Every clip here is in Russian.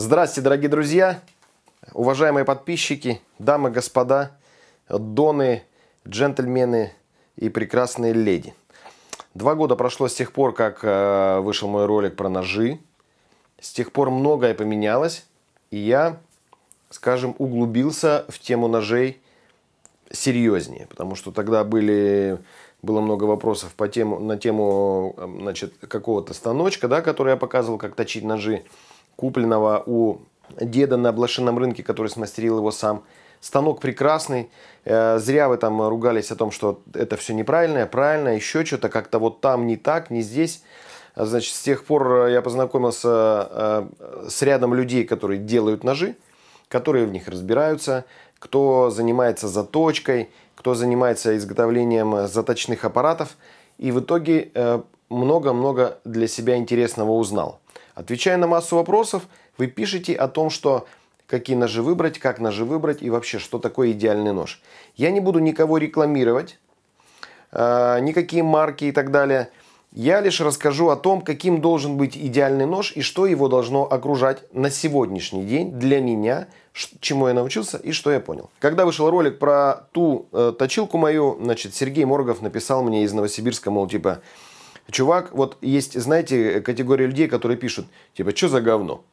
Здравствуйте, дорогие друзья, уважаемые подписчики, дамы, господа, доны, джентльмены и прекрасные леди. Два года прошло с тех пор, как э, вышел мой ролик про ножи. С тех пор многое поменялось, и я, скажем, углубился в тему ножей серьезнее, потому что тогда были было много вопросов по тему, на тему э, какого-то станочка, да, который я показывал, как точить ножи купленного у деда на блошином рынке, который смастерил его сам. Станок прекрасный. Э, зря вы там ругались о том, что это все неправильное, правильно, еще что-то как-то вот там не так, не здесь. А, значит, с тех пор э, я познакомился э, с рядом людей, которые делают ножи, которые в них разбираются, кто занимается заточкой, кто занимается изготовлением заточных аппаратов. И в итоге много-много для себя интересного узнал. Отвечая на массу вопросов, вы пишете о том, что какие ножи выбрать, как ножи выбрать и вообще, что такое идеальный нож. Я не буду никого рекламировать, э, никакие марки и так далее. Я лишь расскажу о том, каким должен быть идеальный нож и что его должно окружать на сегодняшний день для меня, чему я научился и что я понял. Когда вышел ролик про ту э, точилку мою, значит, Сергей Моргов написал мне из Новосибирска, мол, типа, Чувак, вот есть, знаете, категория людей, которые пишут, типа, что за говно?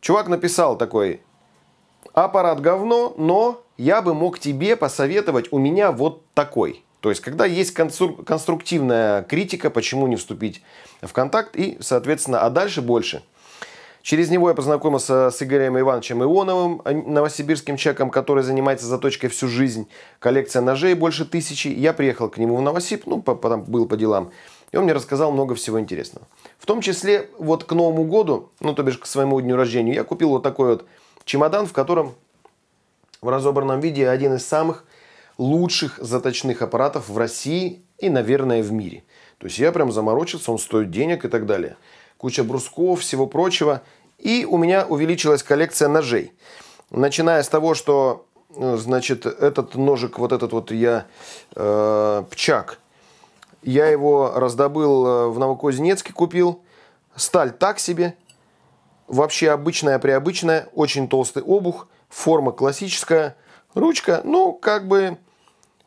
Чувак написал такой, аппарат говно, но я бы мог тебе посоветовать у меня вот такой. То есть, когда есть конструктивная критика, почему не вступить в контакт и, соответственно, а дальше больше. Через него я познакомился с Игорем Ивановичем Ионовым, а, новосибирским чеком, который занимается заточкой всю жизнь. Коллекция ножей больше тысячи. Я приехал к нему в Новосиб, ну, по, по, там был по делам. И он мне рассказал много всего интересного. В том числе вот к Новому году, ну то бишь к своему дню рождения, я купил вот такой вот чемодан, в котором в разобранном виде один из самых лучших заточных аппаратов в России и, наверное, в мире. То есть я прям заморочился, он стоит денег и так далее. Куча брусков, всего прочего. И у меня увеличилась коллекция ножей. Начиная с того, что, э, значит, этот ножик, вот этот вот я, э, пчак, я его раздобыл э, в Новокузнецке, купил. Сталь так себе. Вообще обычная-приобычная, очень толстый обух. Форма классическая. Ручка, ну, как бы...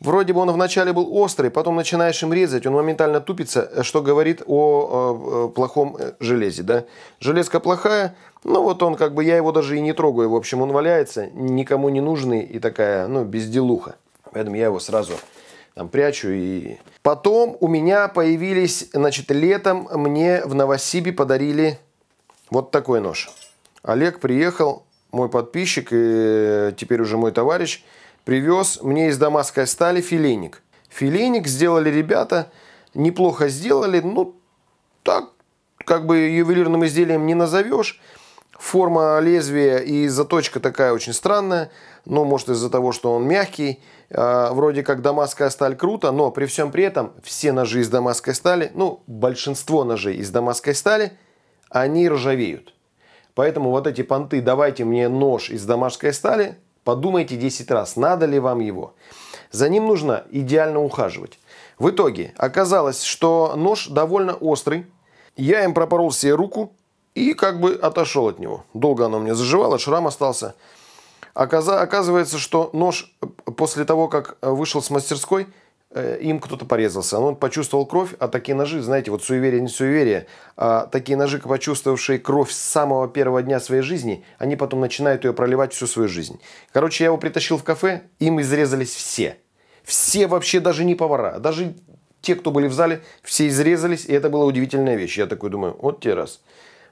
Вроде бы он вначале был острый, потом начинаешь им резать, он моментально тупится, э, что говорит о э, э плохом железе, да. Железка плохая, ну вот он как бы, я его даже и не трогаю, в общем, он валяется, никому не нужный и такая, ну, безделуха. Поэтому я его сразу там прячу и... Потом у меня появились, значит, летом мне в Новосибе подарили вот такой нож. Олег приехал, мой подписчик и теперь уже мой товарищ, привез мне из дамасской стали филейник. Филейник сделали ребята, неплохо сделали, ну, так, как бы ювелирным изделием не назовешь. Форма лезвия и заточка такая очень странная ну, может, из-за того, что он мягкий, э, вроде как дамасская сталь круто, но при всем при этом все ножи из дамасской стали, ну, большинство ножей из дамасской стали, они ржавеют. Поэтому вот эти понты «давайте мне нож из дамасской стали», подумайте 10 раз, надо ли вам его. За ним нужно идеально ухаживать. В итоге оказалось, что нож довольно острый. Я им пропорол себе руку и как бы отошел от него. Долго оно мне заживало, шрам остался. Оказывается, что нож э, после того, как э, вышел с мастерской, э, им кто-то порезался. Он почувствовал кровь, а такие ножи, знаете, вот суеверие, не суеверие, а такие ножи, почувствовавшие кровь с самого первого дня своей жизни, они потом начинают ее проливать всю свою жизнь. Короче, я его притащил в кафе, им изрезались все. Все вообще, даже не повара, даже те, кто были в зале, все изрезались, и это была удивительная вещь. Я такой думаю, вот те раз.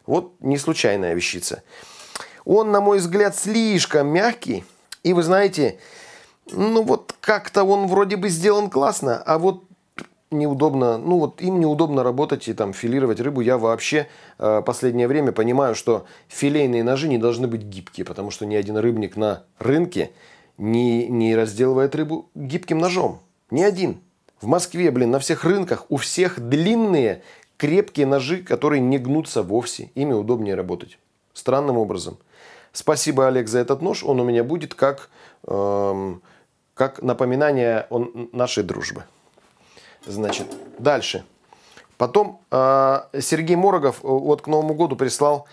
Вот не случайная вещица. Он, на мой взгляд, слишком мягкий. И вы знаете, ну вот как-то он вроде бы сделан классно, а вот неудобно, ну вот им неудобно работать и там филировать рыбу. Я вообще э, последнее время понимаю, что филейные ножи не должны быть гибкие, потому что ни один рыбник на рынке не, не разделывает рыбу гибким ножом. Ни один. В Москве, блин, на всех рынках у всех длинные крепкие ножи, которые не гнутся вовсе. Ими удобнее работать. Странным образом. Спасибо, Олег, за этот нож. Он у меня будет как, эм, как напоминание он, нашей дружбы. Значит, дальше. Потом э, Сергей Морогов э, вот к Новому году прислал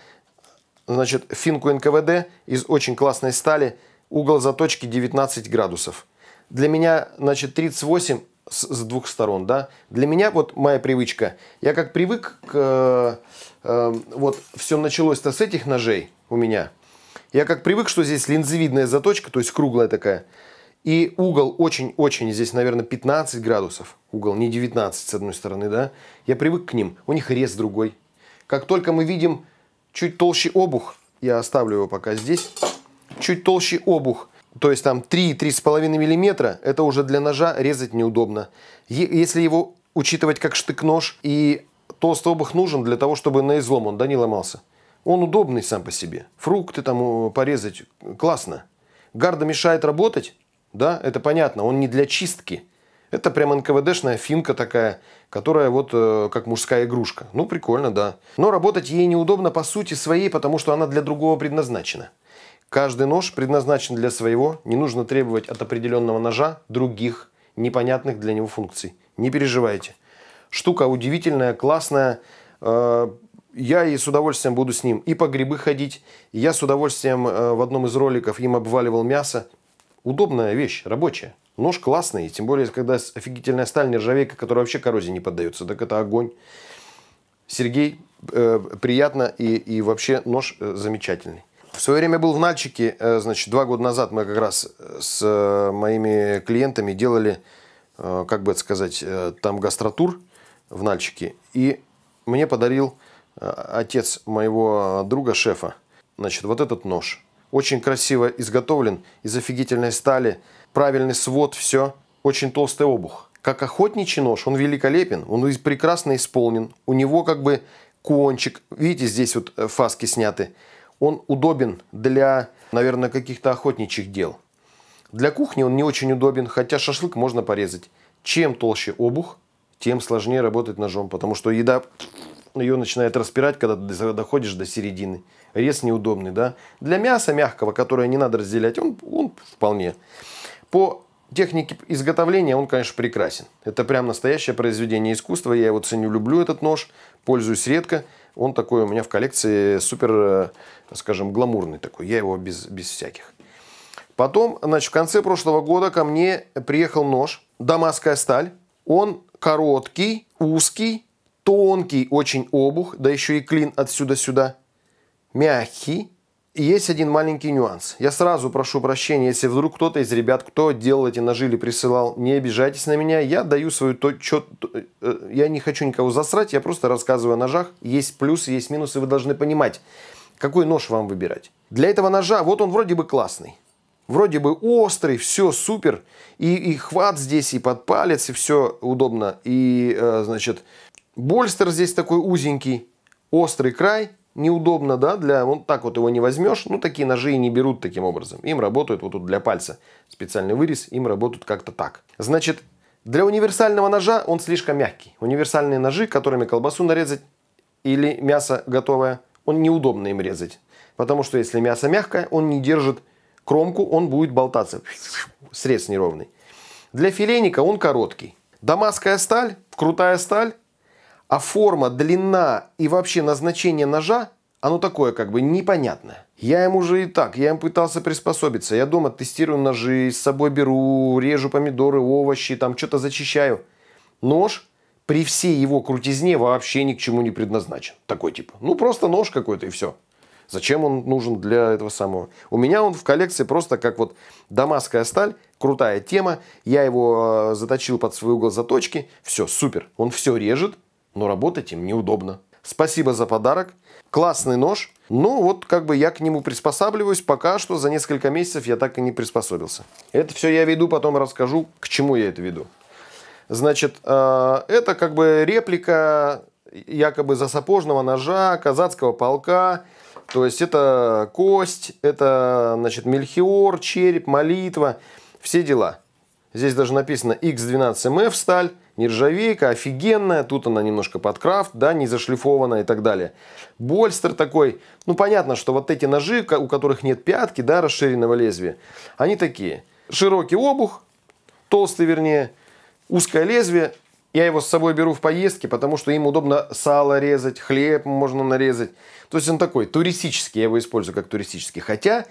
значит, финку НКВД из очень классной стали. Угол заточки 19 градусов. Для меня, значит, 38 с, с двух сторон, да. Для меня вот моя привычка. Я как привык к... Э, э, вот все началось-то с этих ножей у меня – я как привык, что здесь линзовидная заточка, то есть круглая такая. И угол очень-очень, здесь, наверное, 15 градусов. Угол не 19 с одной стороны, да. Я привык к ним, у них рез другой. Как только мы видим чуть толще обух, я оставлю его пока здесь, чуть толще обух, то есть там 3-3,5 миллиметра, это уже для ножа резать неудобно. Если его учитывать как штык-нож, и толстый обух нужен для того, чтобы на излом он да, не ломался. Он удобный сам по себе. Фрукты там э, порезать классно. Гарда мешает работать, да, это понятно, он не для чистки. Это прям НКВДшная финка такая, которая вот э, как мужская игрушка. Ну, прикольно, да. Но работать ей неудобно по сути своей, потому что она для другого предназначена. Каждый нож предназначен для своего, не нужно требовать от определенного ножа других непонятных для него функций. Не переживайте. Штука удивительная, классная, э, я и с удовольствием буду с ним и по грибы ходить. Я с удовольствием э, в одном из роликов им обваливал мясо. Удобная вещь, рабочая. Нож классный, тем более, когда офигительная сталь нержавейка, которая вообще коррозии не поддается, так это огонь. Сергей, э, приятно и, и вообще нож э, замечательный. В свое время был в Нальчике, э, значит, два года назад мы как раз э, с э, моими клиентами делали, э, как бы это сказать, э, там гастротур в Нальчике. И мне подарил Э, отец моего э, друга-шефа. Значит, вот этот нож. Очень красиво изготовлен, из офигительной стали, правильный свод, все. Очень толстый обух. Как охотничий нож, он великолепен, он прекрасно исполнен. У него как бы кончик, видите, здесь вот э, фаски сняты. Он удобен для, наверное, каких-то охотничьих дел. Для кухни он не очень удобен, хотя шашлык можно порезать. Чем толще обух, тем сложнее работать ножом, потому что еда ее начинает распирать, когда ты доходишь до середины. Рез неудобный, да. Для мяса мягкого, которое не надо разделять, он, он вполне. По технике изготовления он, конечно, прекрасен. Это прям настоящее произведение искусства. Я его ценю, люблю этот нож, пользуюсь редко. Он такой у меня в коллекции супер, э, скажем, гламурный такой. Я его без, без всяких. Потом, значит, в конце прошлого года ко мне приехал нож, дамасская сталь. Он короткий, узкий, тонкий очень обух, да еще и клин отсюда-сюда, мягкий. И есть один маленький нюанс. Я сразу прошу прощения, если вдруг кто-то из ребят, кто делал эти ножи или присылал, не обижайтесь на меня. Я даю свою то, чё, э, я не хочу никого засрать, я просто рассказываю о ножах. Есть плюсы, есть минусы, вы должны понимать, какой нож вам выбирать. Для этого ножа, вот он вроде бы классный. Вроде бы острый, все супер. И, и хват здесь, и под палец, и все удобно. И, э, значит, Больстер здесь такой узенький, острый край, неудобно, да, для, вот так вот его не возьмешь, ну, такие ножи и не берут таким образом. Им работают вот тут для пальца специальный вырез, им работают как-то так. Значит, для универсального ножа он слишком мягкий. Универсальные ножи, которыми колбасу нарезать или мясо готовое, он неудобно им резать. Потому что если мясо мягкое, он не держит кромку, он будет болтаться. Срез неровный. Для филейника он короткий. Дамасская сталь, крутая сталь, а форма, длина и вообще назначение ножа, оно такое как бы непонятное. Я им уже и так, я им пытался приспособиться. Я дома тестирую ножи, с собой беру, режу помидоры, овощи, там что-то зачищаю. Нож при всей его крутизне вообще ни к чему не предназначен. Такой типа. Ну просто нож какой-то и все. Зачем он нужен для этого самого? У меня он в коллекции просто как вот дамасская сталь, крутая тема. Я его э, заточил под свой угол заточки. Все, супер. Он все режет, но работать им неудобно. Спасибо за подарок. Классный нож. Ну вот как бы я к нему приспосабливаюсь. Пока что за несколько месяцев я так и не приспособился. Это все я веду, потом расскажу, к чему я это веду. Значит, э, это как бы реплика якобы засапожного ножа казацкого полка. То есть это кость, это значит, мельхиор, череп, молитва, все дела. Здесь даже написано X12MF эм сталь, нержавейка, офигенная, тут она немножко под крафт, да, не зашлифованная и так далее. Больстер такой, ну понятно, что вот эти ножи, у которых нет пятки, да, расширенного лезвия, они такие. Широкий обух, толстый вернее, узкое лезвие, я его с собой беру в поездки, потому что им удобно сало резать, хлеб можно нарезать. То есть он такой туристический, я его использую как туристический. Хотя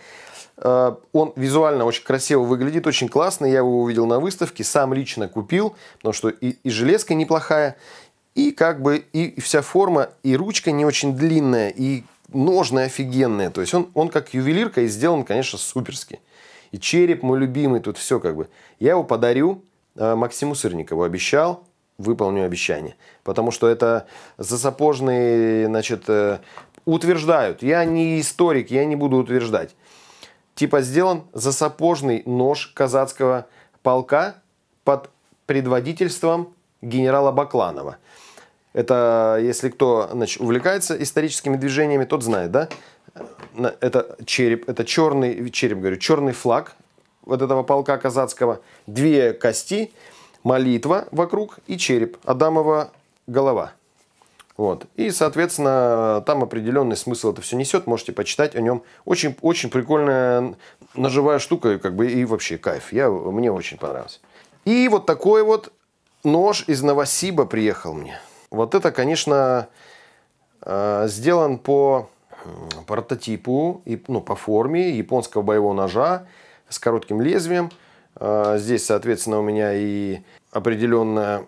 Э, он визуально очень красиво выглядит, очень классно. Я его увидел на выставке, сам лично купил, потому что и, и железка неплохая, и как бы и вся форма, и ручка не очень длинная, и ножная офигенная. То есть он, он как ювелирка и сделан, конечно, суперски. И череп мой любимый, тут все как бы. Я его подарю, э, Максиму Сырникову обещал, выполню обещание. Потому что это засапожные, значит, э, утверждают. Я не историк, я не буду утверждать. Типа сделан за сапожный нож казацкого полка под предводительством генерала Бакланова. Это, если кто значит, увлекается историческими движениями, тот знает, да? Это череп, это черный, череп, говорю, черный флаг вот этого полка казацкого, две кости, молитва вокруг и череп, Адамова голова – вот. И, соответственно, там определенный смысл это все несет. Можете почитать о нем. Очень, очень прикольная ножевая штука, как бы и вообще кайф. Я, мне очень понравилось. И вот такой вот нож из Новосиба приехал мне. Вот это, конечно, э, сделан по прототипу, и, ну, по форме японского боевого ножа с коротким лезвием. Э, здесь, соответственно, у меня и определенная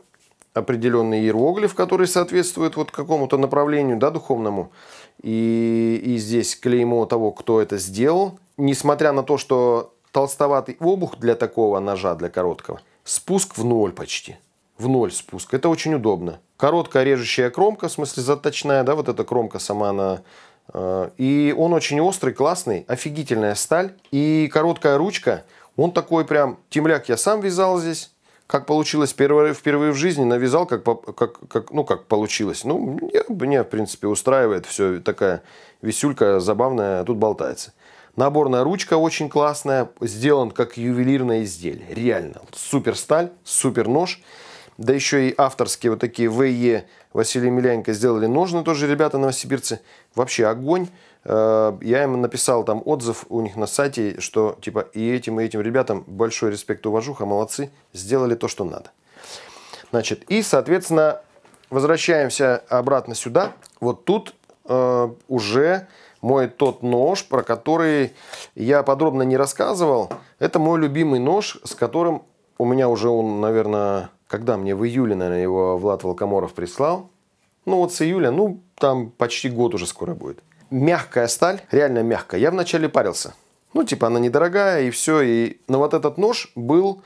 определенный иероглиф, который соответствует вот какому-то направлению, да, духовному. И, и здесь клеймо того, кто это сделал. Несмотря на то, что толстоватый обух для такого ножа, для короткого, спуск в ноль почти. В ноль спуск. Это очень удобно. Короткая режущая кромка, в смысле заточная, да, вот эта кромка сама она э, и он очень острый, классный, офигительная сталь. И короткая ручка. Он такой прям, темляк я сам вязал здесь как получилось первое, впервые в жизни, навязал, как, как, как, ну, как получилось. Ну, мне, мне, в принципе, устраивает все. Такая висюлька забавная, тут болтается. Наборная ручка очень классная, сделан как ювелирное изделие. Реально. Супер сталь, супер нож. Да еще и авторские вот такие ВЕ e. Василий Милянько сделали ножны тоже ребята новосибирцы. Вообще огонь. Э, я им написал там отзыв у них на сайте, что типа и этим, и этим ребятам большой респект уважуха, молодцы, сделали то, что надо. Значит, и, соответственно, возвращаемся обратно сюда. Вот тут э, уже мой тот нож, про который я подробно не рассказывал. Это мой любимый нож, с которым у меня уже он, наверное, когда мне в июле, наверное, его Влад Волкоморов прислал. Ну вот с июля, ну там почти год уже скоро будет. Мягкая сталь, реально мягкая. Я вначале парился. Ну, типа, она недорогая и все. И... Но вот этот нож был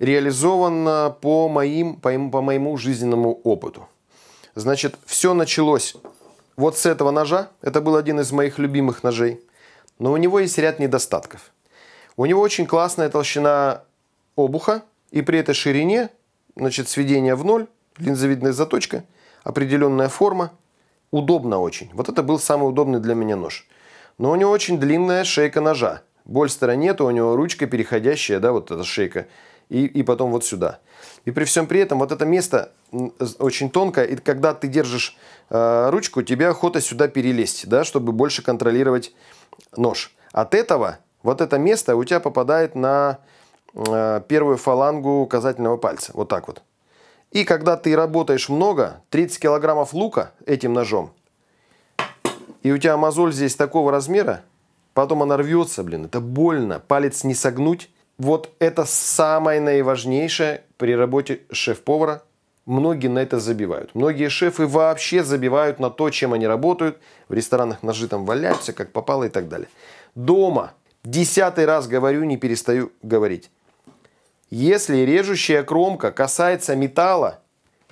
реализован а, по, моим, по, по моему жизненному опыту. Значит, все началось вот с этого ножа. Это был один из моих любимых ножей. Но у него есть ряд недостатков. У него очень классная толщина обуха. И при этой ширине, значит, сведение в ноль, линзовидная заточка, определенная форма – Удобно очень. Вот это был самый удобный для меня нож. Но у него очень длинная шейка ножа. Больстера нету, у него ручка переходящая, да, вот эта шейка. И, и потом вот сюда. И при всем при этом вот это место очень тонкое, и когда ты держишь э, ручку, тебе охота сюда перелезть, да, чтобы больше контролировать нож. От этого вот это место у тебя попадает на э, первую фалангу указательного пальца. Вот так вот. И когда ты работаешь много, 30 килограммов лука этим ножом, и у тебя мозоль здесь такого размера, потом она рвется, блин, это больно, палец не согнуть. Вот это самое наиважнейшее при работе шеф-повара. Многие на это забивают. Многие шефы вообще забивают на то, чем они работают. В ресторанах ножи там валяются, как попало и так далее. Дома. Десятый раз говорю, не перестаю говорить. Если режущая кромка касается металла,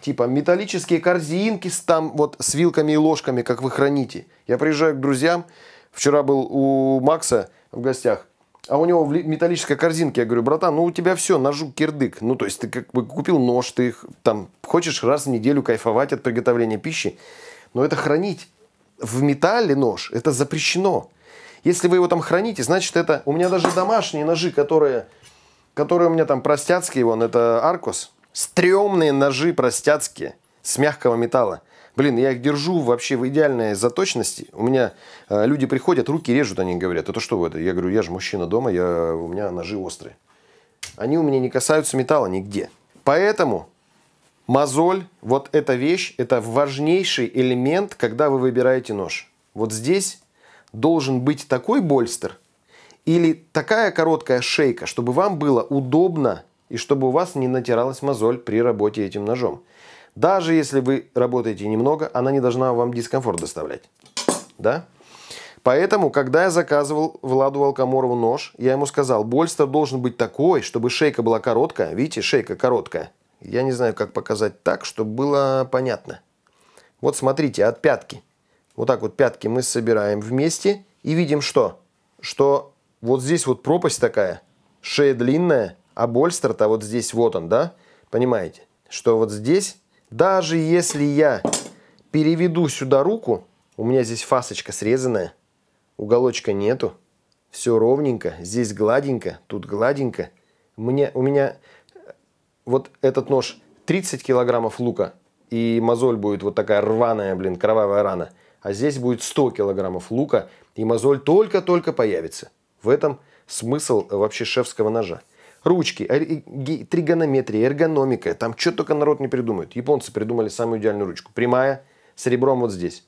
типа металлические корзинки с, там вот с вилками и ложками, как вы храните. Я приезжаю к друзьям, вчера был у Макса в гостях, а у него в металлической корзинке. Я говорю, братан, ну у тебя все, ножу кирдык. Ну, то есть ты как бы купил нож, ты их там хочешь раз в неделю кайфовать от приготовления пищи. Но это хранить в металле нож, это запрещено. Если вы его там храните, значит это... У меня даже домашние ножи, которые которые у меня там простяцкие, вон, это Аркус. Стремные ножи простяцкие с мягкого металла. Блин, я их держу вообще в идеальной заточности. У меня э, люди приходят, руки режут, они говорят, это что вы это? Я говорю, я же мужчина дома, я, у меня ножи острые. Они у меня не касаются металла нигде. Поэтому мозоль, вот эта вещь, это важнейший элемент, когда вы выбираете нож. Вот здесь должен быть такой больстер, или такая короткая шейка, чтобы вам было удобно и чтобы у вас не натиралась мозоль при работе этим ножом. Даже если вы работаете немного, она не должна вам дискомфорт доставлять. Да? Поэтому, когда я заказывал Владу Волкоморову нож, я ему сказал, больстер должен быть такой, чтобы шейка была короткая. Видите, шейка короткая. Я не знаю, как показать так, чтобы было понятно. Вот смотрите, от пятки. Вот так вот пятки мы собираем вместе и видим что? Что вот здесь вот пропасть такая, шея длинная, а больстер-то вот здесь вот он, да? Понимаете? Что вот здесь, даже если я переведу сюда руку, у меня здесь фасочка срезанная, уголочка нету, все ровненько, здесь гладенько, тут гладенько. Мне, у меня э, вот этот нож 30 килограммов лука, и мозоль будет вот такая рваная, блин, кровавая рана. А здесь будет 100 килограммов лука, и мозоль только-только появится. В этом смысл э, вообще шефского ножа. Ручки, тригонометрия, эргономика, там что только народ не придумает. Японцы придумали самую идеальную ручку. Прямая, с ребром вот здесь.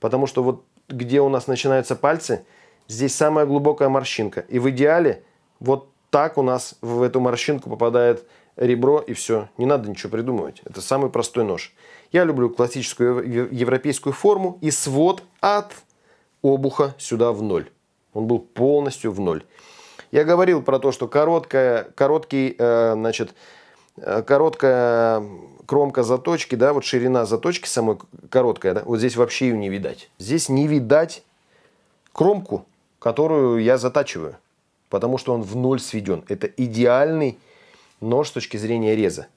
Потому что вот где у нас начинаются пальцы, здесь самая глубокая морщинка. И в идеале вот так у нас в эту морщинку попадает ребро и все. Не надо ничего придумывать. Это самый простой нож. Я люблю классическую европейскую форму и свод от обуха сюда в ноль. Он был полностью в ноль. Я говорил про то, что короткая, короткий, э, значит, э, короткая кромка заточки, да, вот ширина заточки самой короткая, да, вот здесь вообще ее не видать. Здесь не видать кромку, которую я затачиваю, потому что он в ноль сведен. Это идеальный нож с точки зрения реза.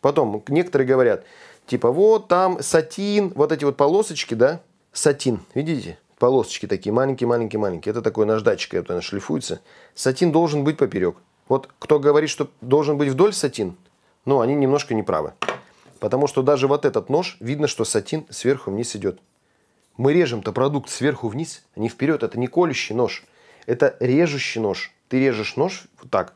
Потом, некоторые говорят, типа, вот там сатин, вот эти вот полосочки, да, сатин, видите? полосочки такие маленькие-маленькие-маленькие. Это такой наждачка, это шлифуется. Сатин должен быть поперек. Вот кто говорит, что должен быть вдоль сатин, ну, они немножко неправы. Потому что даже вот этот нож, видно, что сатин сверху вниз идет. Мы режем-то продукт сверху вниз, а не вперед. Это не колющий нож, это режущий нож. Ты режешь нож вот так.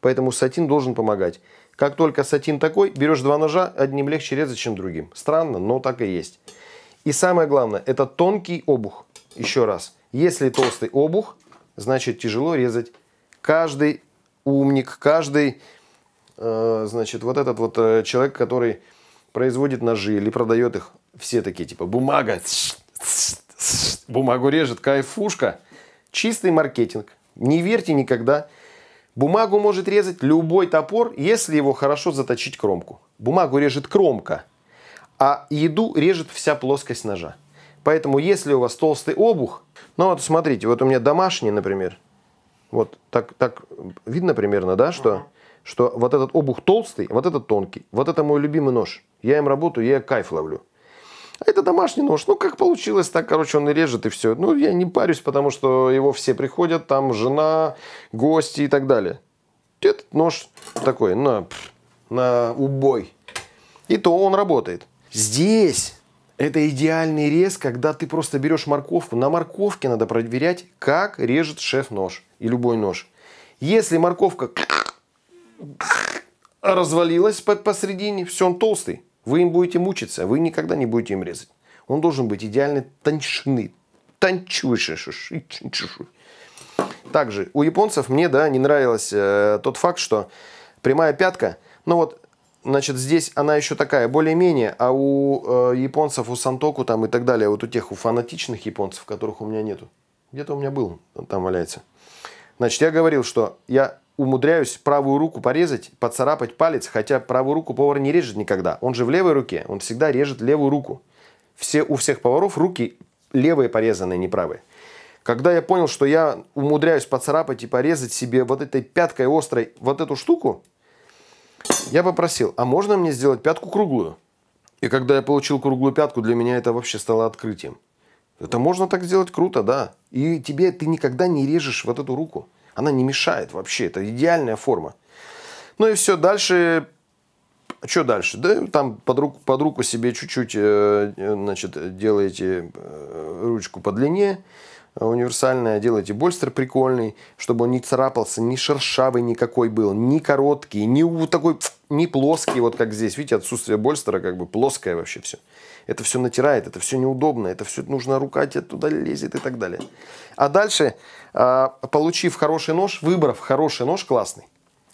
Поэтому сатин должен помогать. Как только сатин такой, берешь два ножа, одним легче резать, чем другим. Странно, но так и есть. И самое главное, это тонкий обух. Еще раз. Если толстый обух, значит тяжело резать. Каждый умник, каждый, э, значит, вот этот вот э, человек, который производит ножи или продает их, все такие типа бумага, бумагу режет, кайфушка. Чистый маркетинг. Не верьте никогда. Бумагу может резать любой топор, если его хорошо заточить кромку. Бумагу режет кромка – а еду режет вся плоскость ножа. Поэтому если у вас толстый обух, ну вот смотрите, вот у меня домашний, например, вот так, так видно примерно, да, что, что вот этот обух толстый, вот этот тонкий, вот это мой любимый нож. Я им работаю, я кайф ловлю. А это домашний нож. Ну, как получилось, так, короче, он и режет, и все. Ну, я не парюсь, потому что его все приходят, там жена, гости и так далее. Этот нож такой, на, на убой. И то он работает. Здесь это идеальный рез, когда ты просто берешь морковку. На морковке надо проверять, как режет шеф-нож и любой нож. Если морковка развалилась посередине, все, он толстый. Вы им будете мучиться, вы никогда не будете им резать. Он должен быть идеально тончный. Тончайший. Также у японцев мне да, не нравилось э, тот факт, что прямая пятка, ну вот Значит, здесь она еще такая, более-менее, а у э, японцев, у Сантоку там и так далее, вот у тех, у фанатичных японцев, которых у меня нету, где-то у меня был, там валяется. Значит, я говорил, что я умудряюсь правую руку порезать, поцарапать палец, хотя правую руку повар не режет никогда. Он же в левой руке, он всегда режет левую руку. Все, у всех поваров руки левые порезанные, не правые. Когда я понял, что я умудряюсь поцарапать и порезать себе вот этой пяткой острой вот эту штуку, я попросил, а можно мне сделать пятку круглую? И когда я получил круглую пятку, для меня это вообще стало открытием. Это можно так сделать круто, да. И тебе ты никогда не режешь вот эту руку. Она не мешает вообще. Это идеальная форма. Ну и все, дальше... Что дальше? Да, там под руку, под руку себе чуть-чуть, э, значит, делаете э, ручку подлиннее. длине универсальная, делайте больстер прикольный, чтобы он не царапался, не шершавый никакой был, не короткий, не такой, не плоский, вот как здесь. Видите, отсутствие больстера как бы плоское вообще все. Это все натирает, это все неудобно, это все нужно рука тебе туда лезет и так далее. А дальше, а, получив хороший нож, выбрав хороший нож классный,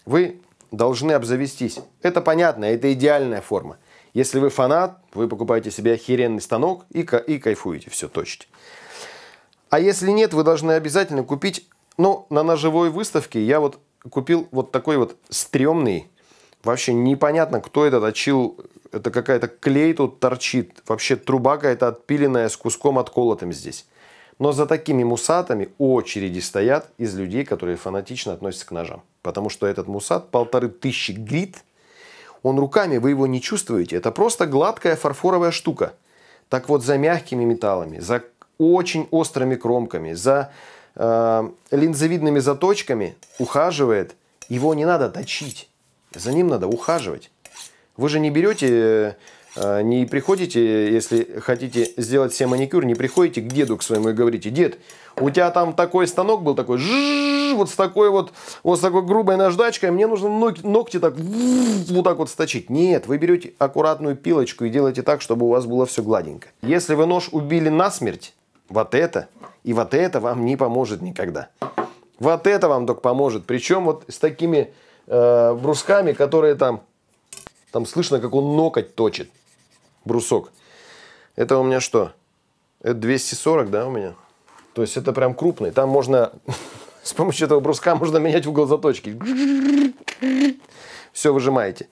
вы должны обзавестись. Это понятно, это идеальная форма. Если вы фанат, вы покупаете себе охеренный станок и, и кайфуете, все, точите. А если нет, вы должны обязательно купить, ну, на ножевой выставке я вот купил вот такой вот стрёмный, вообще непонятно, кто это точил, это какая-то клей тут торчит, вообще труба какая-то отпиленная с куском отколотым здесь. Но за такими мусатами очереди стоят из людей, которые фанатично относятся к ножам. Потому что этот мусат полторы тысячи грит, он руками, вы его не чувствуете. Это просто гладкая фарфоровая штука. Так вот, за мягкими металлами, за очень острыми кромками, за э, линзовидными заточками ухаживает. Его не надо точить, за ним надо ухаживать. Вы же не берете, э, э, не приходите, если хотите сделать себе маникюр, не приходите к деду к своему и говорите, дед, у тебя там такой станок был, такой вот с такой вот, вот с такой грубой наждачкой, мне нужно ногти, ногти так вот так вот сточить. Нет, вы берете аккуратную пилочку и делаете так, чтобы у вас было все гладенько. Если вы нож убили насмерть, вот это и вот это вам не поможет никогда. Вот это вам только поможет. Причем вот с такими э, брусками, которые там, там слышно, как он ноготь точит. Брусок. Это у меня что? Это 240, да, у меня? То есть это прям крупный. Там можно с помощью этого бруска можно менять угол заточки. Все выжимаете.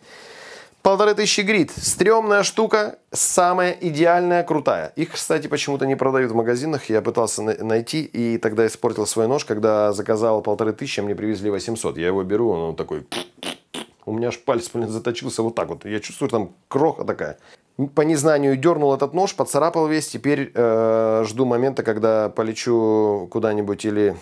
Полторы тысячи грит. Стремная штука, самая идеальная, крутая. Их, кстати, почему-то не продают в магазинах. Я пытался на- найти и тогда испортил свой нож, когда заказал полторы тысячи, а мне привезли 800. Я его беру, он, он такой... У меня аж палец, блин, заточился вот так вот. Я чувствую, там кроха такая. По незнанию дернул этот нож, поцарапал весь. Теперь э, жду момента, когда полечу куда-нибудь или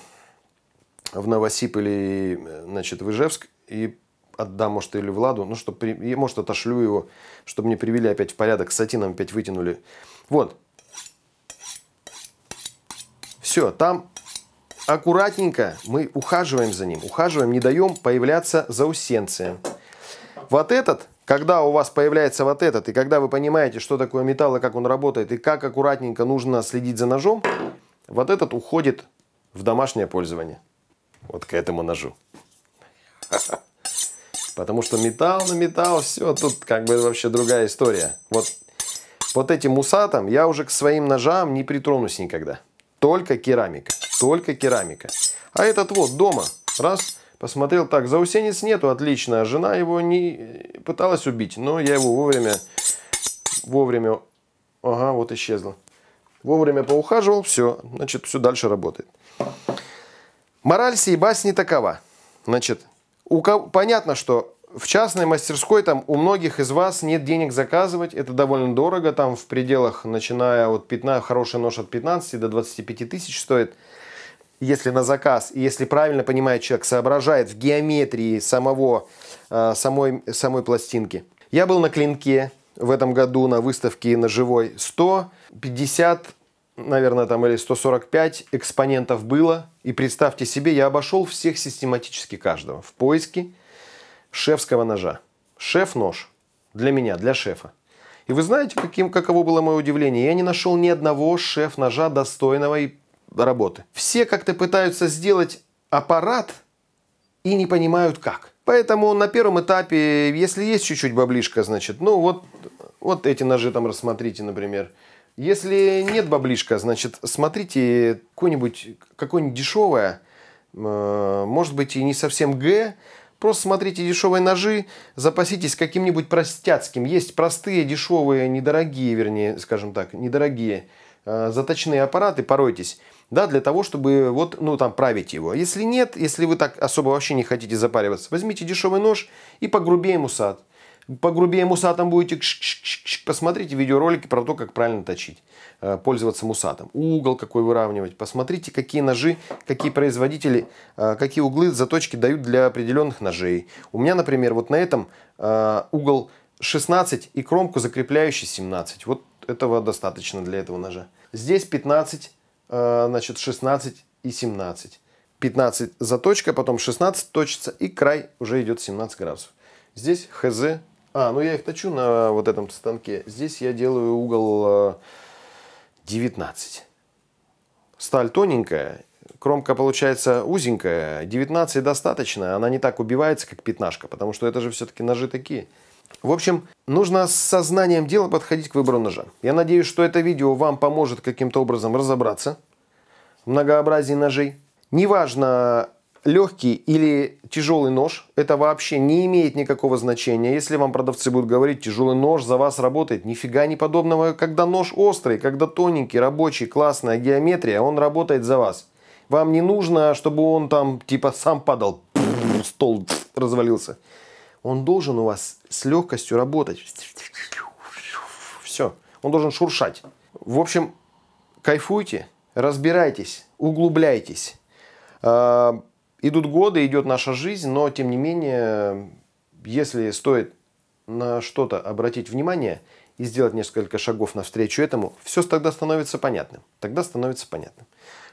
в Новосип, или, э, значит, в Ижевск, и отдам, может, или Владу, ну, чтобы, при... может, отошлю его, чтобы мне привели опять в порядок, сатином опять вытянули. Вот. Все, там аккуратненько мы ухаживаем за ним, ухаживаем, не даем появляться заусенциям. Вот этот, когда у вас появляется вот этот, и когда вы понимаете, что такое металл и как он работает, и как аккуратненько нужно следить за ножом, вот этот уходит в домашнее пользование. Вот к этому ножу. Ha ha. Потому что металл на металл, все, тут как бы вообще другая история. Вот, вот этим мусатом я уже к своим ножам не притронусь никогда. Только керамика, только керамика. А этот вот дома, раз, посмотрел, так, заусенец нету, отлично. Жена его не э, пыталась убить, но я его вовремя, вовремя, ага, вот исчезла. Вовремя поухаживал, все, значит, все дальше работает. Мораль сей басни такова. Значит, у кого... Понятно, что в частной мастерской там у многих из вас нет денег заказывать, это довольно дорого, там в пределах, начиная от 15, хороший нож от 15 до 25 тысяч стоит, если на заказ, и если правильно понимает человек, соображает в геометрии самого, э, самой, самой пластинки. Я был на клинке в этом году на выставке на живой 150 наверное, там или 145 экспонентов было. И представьте себе, я обошел всех систематически каждого в поиске шефского ножа. Шеф-нож для меня, для шефа. И вы знаете, каким, каково было мое удивление? Я не нашел ни одного шеф-ножа достойного и работы. Все как-то пытаются сделать аппарат и не понимают как. Поэтому на первом этапе, если есть чуть-чуть баблишка, значит, ну вот, вот эти ножи там рассмотрите, например, если нет баблишка, значит, смотрите какое-нибудь какое -нибудь дешевое, э, может быть, и не совсем Г, Просто смотрите дешевые ножи, запаситесь каким-нибудь простяцким. Есть простые, дешевые, недорогие, вернее, скажем так, недорогие э, заточные аппараты, поройтесь, да, для того, чтобы вот, ну, там, править его. Если нет, если вы так особо вообще не хотите запариваться, возьмите дешевый нож и погрубее мусат. сад погрубее мусатом будете, посмотрите видеоролики про то, как правильно точить, э, пользоваться мусатом. Угол какой выравнивать. Посмотрите, какие ножи, какие производители, э, какие углы заточки дают для определенных ножей. У меня, например, вот на этом э, угол 16 и кромку закрепляющий 17. Вот этого достаточно для этого ножа. Здесь 15, значит 16 и 17. 15 заточка, потом 16 точится и край уже идет 17 градусов. Здесь хз а, ну я их точу на вот этом станке. Здесь я делаю угол 19. Э, Сталь тоненькая, кромка получается узенькая, 19 достаточно, она не так убивается, как пятнашка, потому что это же все-таки ножи такие. В общем, нужно с сознанием дела подходить к выбору ножа. Я надеюсь, что это видео вам поможет каким-то образом разобраться в многообразии ножей. Неважно, легкий или тяжелый нож, это вообще не имеет никакого значения. Если вам продавцы будут говорить, тяжелый нож за вас работает, нифига не подобного, когда нож острый, когда тоненький, рабочий, классная геометрия, он работает за вас. Вам не нужно, чтобы он там типа сам падал, стол развалился. Он должен у вас с легкостью работать. Все, он должен шуршать. В общем, кайфуйте, разбирайтесь, углубляйтесь. А, идут годы, идет наша жизнь, но тем не менее, если стоит на что-то обратить внимание и сделать несколько шагов навстречу этому, все тогда становится понятным. Тогда становится понятным.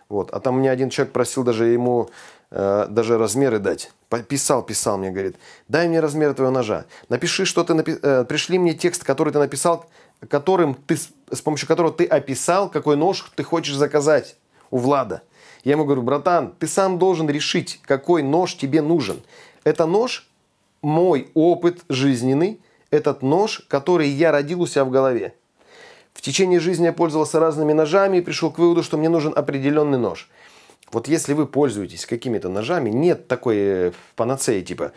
Вот. А там мне один человек просил даже ему э, даже размеры дать. Писал, писал мне, говорит, дай мне размеры твоего ножа. Напиши, что ты напи... э, пришли мне текст, который ты написал, которым ты, с помощью которого ты описал, какой нож ты хочешь заказать у Влада. Я ему говорю, братан, ты сам должен решить, какой нож тебе нужен. Это нож, мой опыт жизненный, этот нож, который я родил у себя в голове. В течение жизни я пользовался разными ножами и пришел к выводу, что мне нужен определенный нож. Вот если вы пользуетесь какими-то ножами, нет такой э, панацеи типа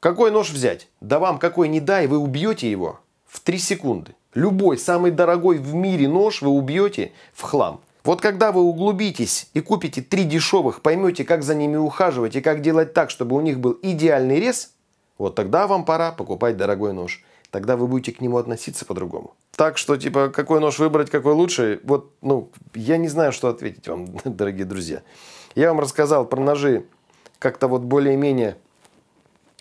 «Какой нож взять? Да вам какой не дай, вы убьете его в 3 секунды». Любой самый дорогой в мире нож вы убьете в хлам. Вот когда вы углубитесь и купите три дешевых, поймете, как за ними ухаживать и как делать так, чтобы у них был идеальный рез, вот тогда вам пора покупать дорогой нож. Тогда вы будете к нему относиться по-другому. Так что, типа, какой нож выбрать, какой лучший. вот, ну, я не знаю, что ответить вам, дорогие друзья. Я вам рассказал про ножи, как-то вот более-менее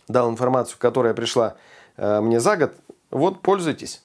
дал информацию, которая пришла э, мне за год. Вот, пользуйтесь.